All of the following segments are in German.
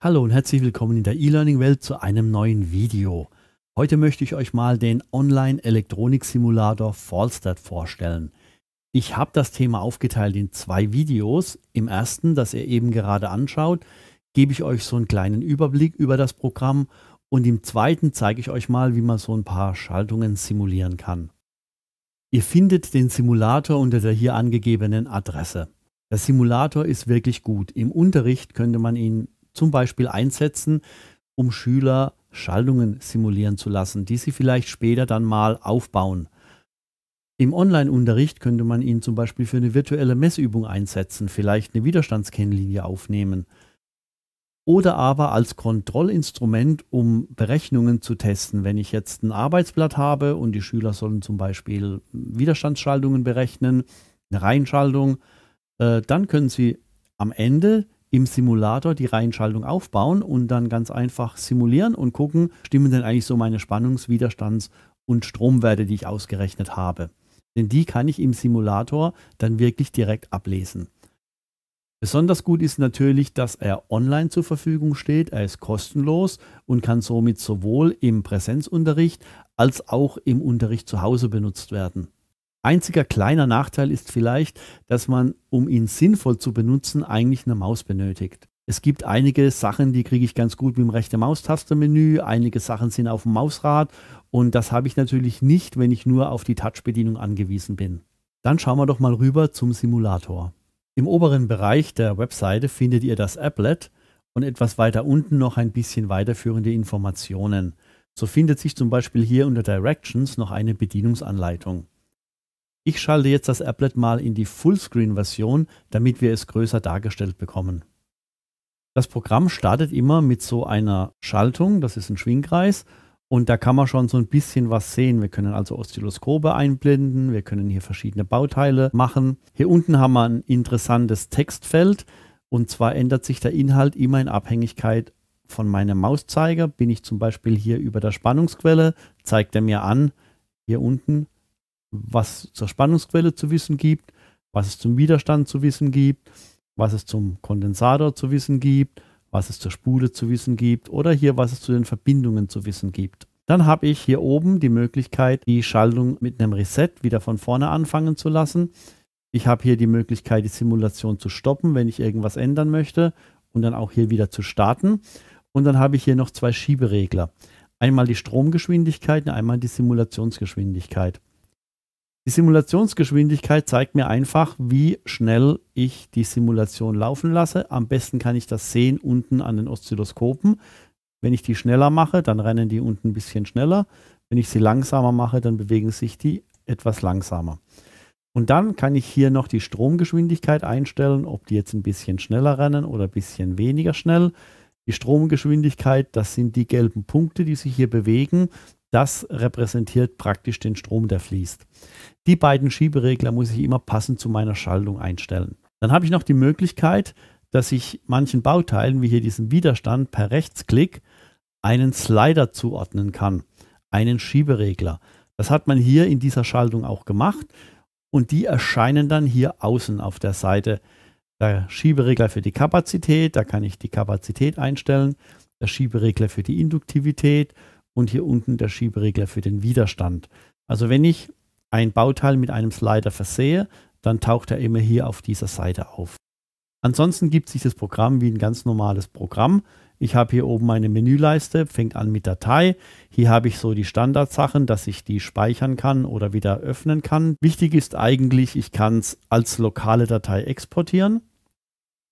Hallo und herzlich willkommen in der E-Learning-Welt zu einem neuen Video. Heute möchte ich euch mal den Online-Elektronik-Simulator Fallstart vorstellen. Ich habe das Thema aufgeteilt in zwei Videos. Im ersten, das ihr eben gerade anschaut, gebe ich euch so einen kleinen Überblick über das Programm und im zweiten zeige ich euch mal, wie man so ein paar Schaltungen simulieren kann. Ihr findet den Simulator unter der hier angegebenen Adresse. Der Simulator ist wirklich gut. Im Unterricht könnte man ihn zum Beispiel einsetzen, um Schüler Schaltungen simulieren zu lassen, die sie vielleicht später dann mal aufbauen. Im Online-Unterricht könnte man ihn zum Beispiel für eine virtuelle Messübung einsetzen, vielleicht eine Widerstandskennlinie aufnehmen oder aber als Kontrollinstrument, um Berechnungen zu testen. Wenn ich jetzt ein Arbeitsblatt habe und die Schüler sollen zum Beispiel Widerstandsschaltungen berechnen, eine Reihenschaltung, äh, dann können sie am Ende im Simulator die Reihenschaltung aufbauen und dann ganz einfach simulieren und gucken, stimmen denn eigentlich so meine Spannungs-, Widerstands- und Stromwerte, die ich ausgerechnet habe. Denn die kann ich im Simulator dann wirklich direkt ablesen. Besonders gut ist natürlich, dass er online zur Verfügung steht. Er ist kostenlos und kann somit sowohl im Präsenzunterricht als auch im Unterricht zu Hause benutzt werden. Einziger kleiner Nachteil ist vielleicht, dass man, um ihn sinnvoll zu benutzen, eigentlich eine Maus benötigt. Es gibt einige Sachen, die kriege ich ganz gut mit dem rechten Maustastenmenü, einige Sachen sind auf dem Mausrad und das habe ich natürlich nicht, wenn ich nur auf die Touch-Bedienung angewiesen bin. Dann schauen wir doch mal rüber zum Simulator. Im oberen Bereich der Webseite findet ihr das Applet und etwas weiter unten noch ein bisschen weiterführende Informationen. So findet sich zum Beispiel hier unter Directions noch eine Bedienungsanleitung. Ich schalte jetzt das Applet mal in die Fullscreen-Version, damit wir es größer dargestellt bekommen. Das Programm startet immer mit so einer Schaltung, das ist ein Schwingkreis, und da kann man schon so ein bisschen was sehen. Wir können also Oszilloskope einblenden, wir können hier verschiedene Bauteile machen. Hier unten haben wir ein interessantes Textfeld und zwar ändert sich der Inhalt immer in Abhängigkeit von meinem Mauszeiger. Bin ich zum Beispiel hier über der Spannungsquelle, zeigt er mir an, hier unten was zur Spannungsquelle zu wissen gibt, was es zum Widerstand zu wissen gibt, was es zum Kondensator zu wissen gibt, was es zur Spule zu wissen gibt oder hier, was es zu den Verbindungen zu wissen gibt. Dann habe ich hier oben die Möglichkeit, die Schaltung mit einem Reset wieder von vorne anfangen zu lassen. Ich habe hier die Möglichkeit, die Simulation zu stoppen, wenn ich irgendwas ändern möchte und dann auch hier wieder zu starten. Und dann habe ich hier noch zwei Schieberegler. Einmal die Stromgeschwindigkeit und einmal die Simulationsgeschwindigkeit. Die Simulationsgeschwindigkeit zeigt mir einfach, wie schnell ich die Simulation laufen lasse. Am besten kann ich das sehen unten an den Oszilloskopen. Wenn ich die schneller mache, dann rennen die unten ein bisschen schneller. Wenn ich sie langsamer mache, dann bewegen sich die etwas langsamer. Und dann kann ich hier noch die Stromgeschwindigkeit einstellen, ob die jetzt ein bisschen schneller rennen oder ein bisschen weniger schnell. Die Stromgeschwindigkeit, das sind die gelben Punkte, die sich hier bewegen. Das repräsentiert praktisch den Strom, der fließt. Die beiden Schieberegler muss ich immer passend zu meiner Schaltung einstellen. Dann habe ich noch die Möglichkeit, dass ich manchen Bauteilen, wie hier diesen Widerstand, per Rechtsklick einen Slider zuordnen kann, einen Schieberegler. Das hat man hier in dieser Schaltung auch gemacht und die erscheinen dann hier außen auf der Seite. Der Schieberegler für die Kapazität, da kann ich die Kapazität einstellen, der Schieberegler für die Induktivität und hier unten der Schieberegler für den Widerstand. Also wenn ich ein Bauteil mit einem Slider versehe, dann taucht er immer hier auf dieser Seite auf. Ansonsten gibt sich das Programm wie ein ganz normales Programm. Ich habe hier oben meine Menüleiste, fängt an mit Datei. Hier habe ich so die Standardsachen, dass ich die speichern kann oder wieder öffnen kann. Wichtig ist eigentlich, ich kann es als lokale Datei exportieren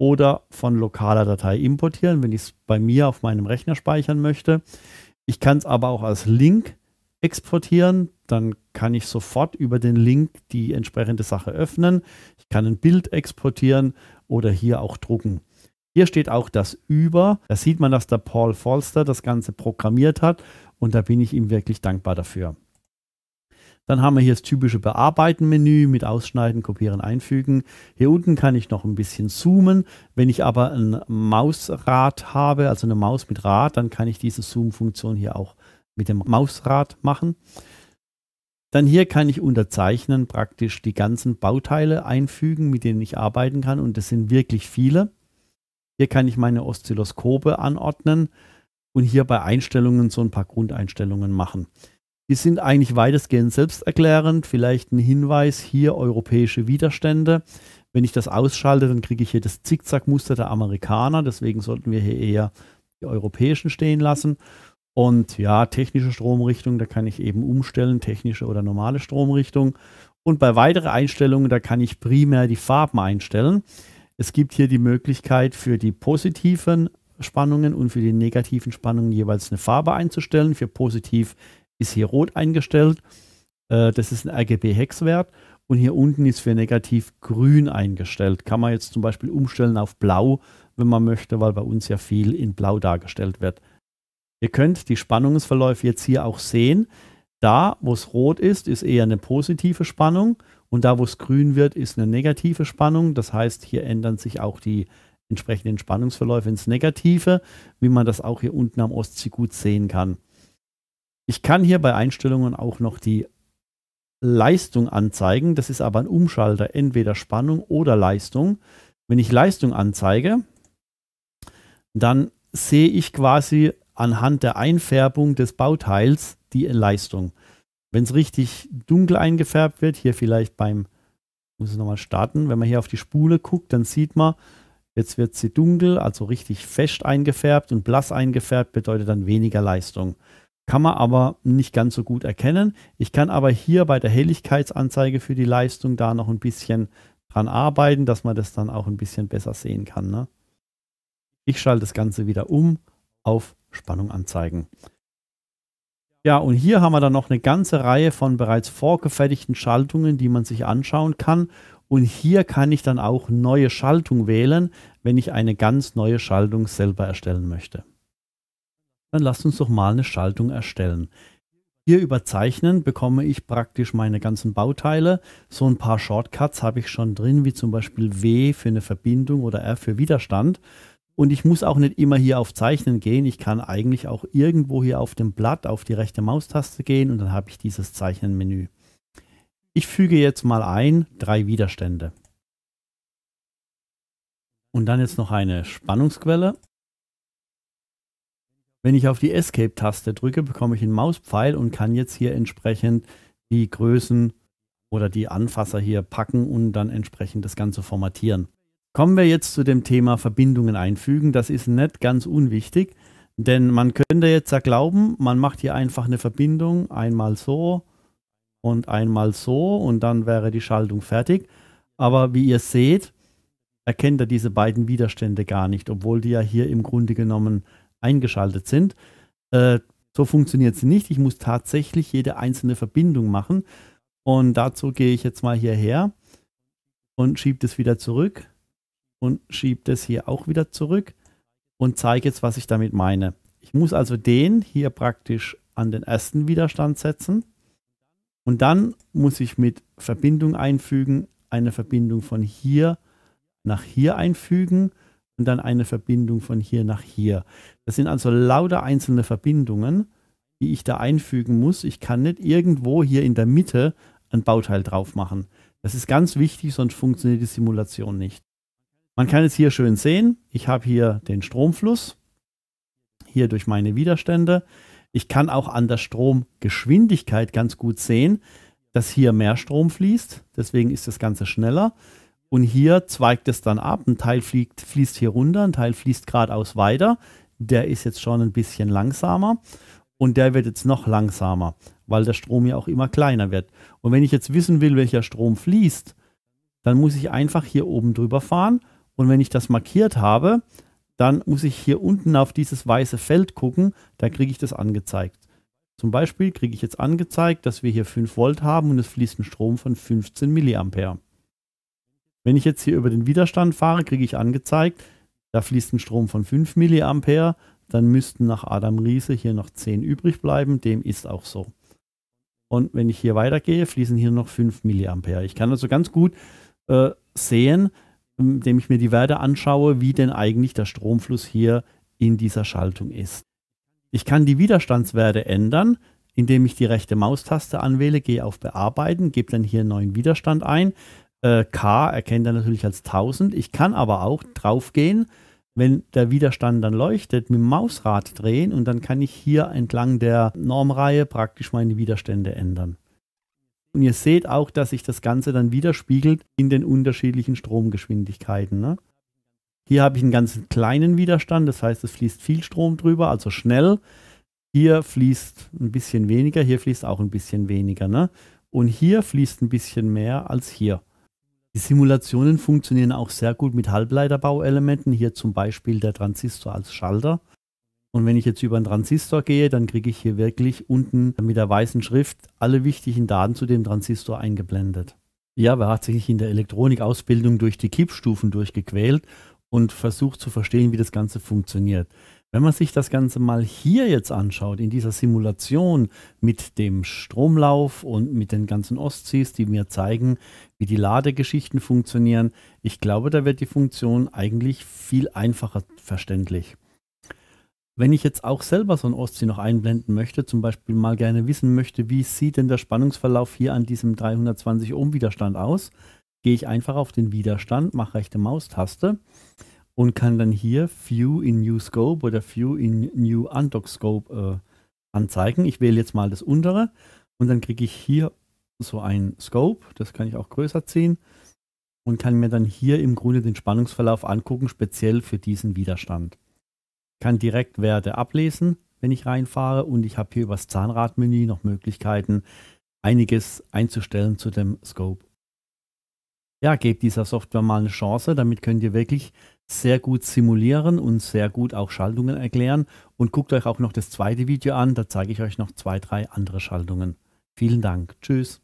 oder von lokaler Datei importieren, wenn ich es bei mir auf meinem Rechner speichern möchte. Ich kann es aber auch als Link exportieren. Dann kann ich sofort über den Link die entsprechende Sache öffnen. Ich kann ein Bild exportieren oder hier auch drucken. Hier steht auch das über. Da sieht man, dass der Paul Folster das Ganze programmiert hat und da bin ich ihm wirklich dankbar dafür. Dann haben wir hier das typische Bearbeiten-Menü mit Ausschneiden, Kopieren, Einfügen. Hier unten kann ich noch ein bisschen zoomen. Wenn ich aber ein Mausrad habe, also eine Maus mit Rad, dann kann ich diese Zoom-Funktion hier auch mit dem Mausrad machen. Dann hier kann ich unterzeichnen praktisch die ganzen Bauteile einfügen, mit denen ich arbeiten kann und das sind wirklich viele. Hier kann ich meine Oszilloskope anordnen und hier bei Einstellungen so ein paar Grundeinstellungen machen. Die sind eigentlich weitestgehend selbsterklärend. Vielleicht ein Hinweis hier europäische Widerstände. Wenn ich das ausschalte, dann kriege ich hier das Zickzackmuster der Amerikaner. Deswegen sollten wir hier eher die europäischen stehen lassen. Und ja, technische Stromrichtung, da kann ich eben umstellen, technische oder normale Stromrichtung. Und bei weiteren Einstellungen, da kann ich primär die Farben einstellen. Es gibt hier die Möglichkeit für die positiven Spannungen und für die negativen Spannungen jeweils eine Farbe einzustellen. Für positiv ist hier rot eingestellt. Äh, das ist ein RGB-Hexwert. Und hier unten ist für negativ grün eingestellt. Kann man jetzt zum Beispiel umstellen auf blau, wenn man möchte, weil bei uns ja viel in blau dargestellt wird. Ihr könnt die Spannungsverläufe jetzt hier auch sehen. Da, wo es rot ist, ist eher eine positive Spannung und da, wo es grün wird, ist eine negative Spannung. Das heißt, hier ändern sich auch die entsprechenden Spannungsverläufe ins Negative, wie man das auch hier unten am Ostsee gut sehen kann. Ich kann hier bei Einstellungen auch noch die Leistung anzeigen. Das ist aber ein Umschalter, entweder Spannung oder Leistung. Wenn ich Leistung anzeige, dann sehe ich quasi anhand der Einfärbung des Bauteils die Leistung. Wenn es richtig dunkel eingefärbt wird, hier vielleicht beim, muss ich nochmal starten, wenn man hier auf die Spule guckt, dann sieht man, jetzt wird sie dunkel, also richtig fest eingefärbt und blass eingefärbt bedeutet dann weniger Leistung. Kann man aber nicht ganz so gut erkennen. Ich kann aber hier bei der Helligkeitsanzeige für die Leistung da noch ein bisschen dran arbeiten, dass man das dann auch ein bisschen besser sehen kann. Ne? Ich schalte das Ganze wieder um auf Spannung anzeigen. Ja, und hier haben wir dann noch eine ganze Reihe von bereits vorgefertigten Schaltungen, die man sich anschauen kann. Und hier kann ich dann auch neue Schaltung wählen, wenn ich eine ganz neue Schaltung selber erstellen möchte dann lasst uns doch mal eine Schaltung erstellen. Hier über Zeichnen bekomme ich praktisch meine ganzen Bauteile. So ein paar Shortcuts habe ich schon drin, wie zum Beispiel W für eine Verbindung oder R für Widerstand. Und ich muss auch nicht immer hier auf Zeichnen gehen. Ich kann eigentlich auch irgendwo hier auf dem Blatt auf die rechte Maustaste gehen und dann habe ich dieses Zeichnen-Menü. Ich füge jetzt mal ein drei Widerstände. Und dann jetzt noch eine Spannungsquelle wenn ich auf die Escape-Taste drücke, bekomme ich einen Mauspfeil und kann jetzt hier entsprechend die Größen oder die Anfasser hier packen und dann entsprechend das Ganze formatieren. Kommen wir jetzt zu dem Thema Verbindungen einfügen. Das ist nicht ganz unwichtig, denn man könnte jetzt ja glauben, man macht hier einfach eine Verbindung, einmal so und einmal so und dann wäre die Schaltung fertig. Aber wie ihr seht, erkennt er diese beiden Widerstände gar nicht, obwohl die ja hier im Grunde genommen eingeschaltet sind. Äh, so funktioniert es nicht. Ich muss tatsächlich jede einzelne Verbindung machen. Und dazu gehe ich jetzt mal hierher und schiebe das wieder zurück und schiebe das hier auch wieder zurück und zeige jetzt, was ich damit meine. Ich muss also den hier praktisch an den ersten Widerstand setzen und dann muss ich mit Verbindung einfügen, eine Verbindung von hier nach hier einfügen und dann eine Verbindung von hier nach hier. Das sind also lauter einzelne Verbindungen, die ich da einfügen muss. Ich kann nicht irgendwo hier in der Mitte ein Bauteil drauf machen. Das ist ganz wichtig, sonst funktioniert die Simulation nicht. Man kann es hier schön sehen, ich habe hier den Stromfluss, hier durch meine Widerstände. Ich kann auch an der Stromgeschwindigkeit ganz gut sehen, dass hier mehr Strom fließt. Deswegen ist das Ganze schneller. Und hier zweigt es dann ab. Ein Teil fliegt, fließt hier runter, ein Teil fließt geradeaus weiter. Der ist jetzt schon ein bisschen langsamer. Und der wird jetzt noch langsamer, weil der Strom ja auch immer kleiner wird. Und wenn ich jetzt wissen will, welcher Strom fließt, dann muss ich einfach hier oben drüber fahren. Und wenn ich das markiert habe, dann muss ich hier unten auf dieses weiße Feld gucken. Da kriege ich das angezeigt. Zum Beispiel kriege ich jetzt angezeigt, dass wir hier 5 Volt haben und es fließt ein Strom von 15 Milliampere. Wenn ich jetzt hier über den Widerstand fahre, kriege ich angezeigt, da fließt ein Strom von 5 mA, dann müssten nach Adam Riese hier noch 10 übrig bleiben, dem ist auch so. Und wenn ich hier weitergehe, fließen hier noch 5 mA. Ich kann also ganz gut äh, sehen, ähm, indem ich mir die Werte anschaue, wie denn eigentlich der Stromfluss hier in dieser Schaltung ist. Ich kann die Widerstandswerte ändern, indem ich die rechte Maustaste anwähle, gehe auf Bearbeiten, gebe dann hier einen neuen Widerstand ein. Äh, K erkennt er natürlich als 1000. Ich kann aber auch draufgehen, wenn der Widerstand dann leuchtet, mit dem Mausrad drehen und dann kann ich hier entlang der Normreihe praktisch meine Widerstände ändern. Und ihr seht auch, dass sich das Ganze dann widerspiegelt in den unterschiedlichen Stromgeschwindigkeiten. Ne? Hier habe ich einen ganz kleinen Widerstand, das heißt, es fließt viel Strom drüber, also schnell. Hier fließt ein bisschen weniger, hier fließt auch ein bisschen weniger. Ne? Und hier fließt ein bisschen mehr als hier. Die Simulationen funktionieren auch sehr gut mit Halbleiterbauelementen, hier zum Beispiel der Transistor als Schalter. Und wenn ich jetzt über einen Transistor gehe, dann kriege ich hier wirklich unten mit der weißen Schrift alle wichtigen Daten zu dem Transistor eingeblendet. Ja, wer hat sich in der Elektronikausbildung durch die Kippstufen durchgequält und versucht zu verstehen, wie das Ganze funktioniert. Wenn man sich das Ganze mal hier jetzt anschaut, in dieser Simulation mit dem Stromlauf und mit den ganzen Ostsees, die mir zeigen, wie die Ladegeschichten funktionieren, ich glaube, da wird die Funktion eigentlich viel einfacher verständlich. Wenn ich jetzt auch selber so ein Ostsee noch einblenden möchte, zum Beispiel mal gerne wissen möchte, wie sieht denn der Spannungsverlauf hier an diesem 320 Ohm Widerstand aus, gehe ich einfach auf den Widerstand, mache rechte Maustaste und kann dann hier View in New Scope oder View in New Undock Scope äh, anzeigen. Ich wähle jetzt mal das untere und dann kriege ich hier so ein Scope, das kann ich auch größer ziehen und kann mir dann hier im Grunde den Spannungsverlauf angucken, speziell für diesen Widerstand. Kann direkt Werte ablesen, wenn ich reinfahre und ich habe hier übers Zahnradmenü noch Möglichkeiten, einiges einzustellen zu dem Scope. Ja, gebt dieser Software mal eine Chance, damit könnt ihr wirklich sehr gut simulieren und sehr gut auch Schaltungen erklären. Und guckt euch auch noch das zweite Video an, da zeige ich euch noch zwei, drei andere Schaltungen. Vielen Dank. Tschüss.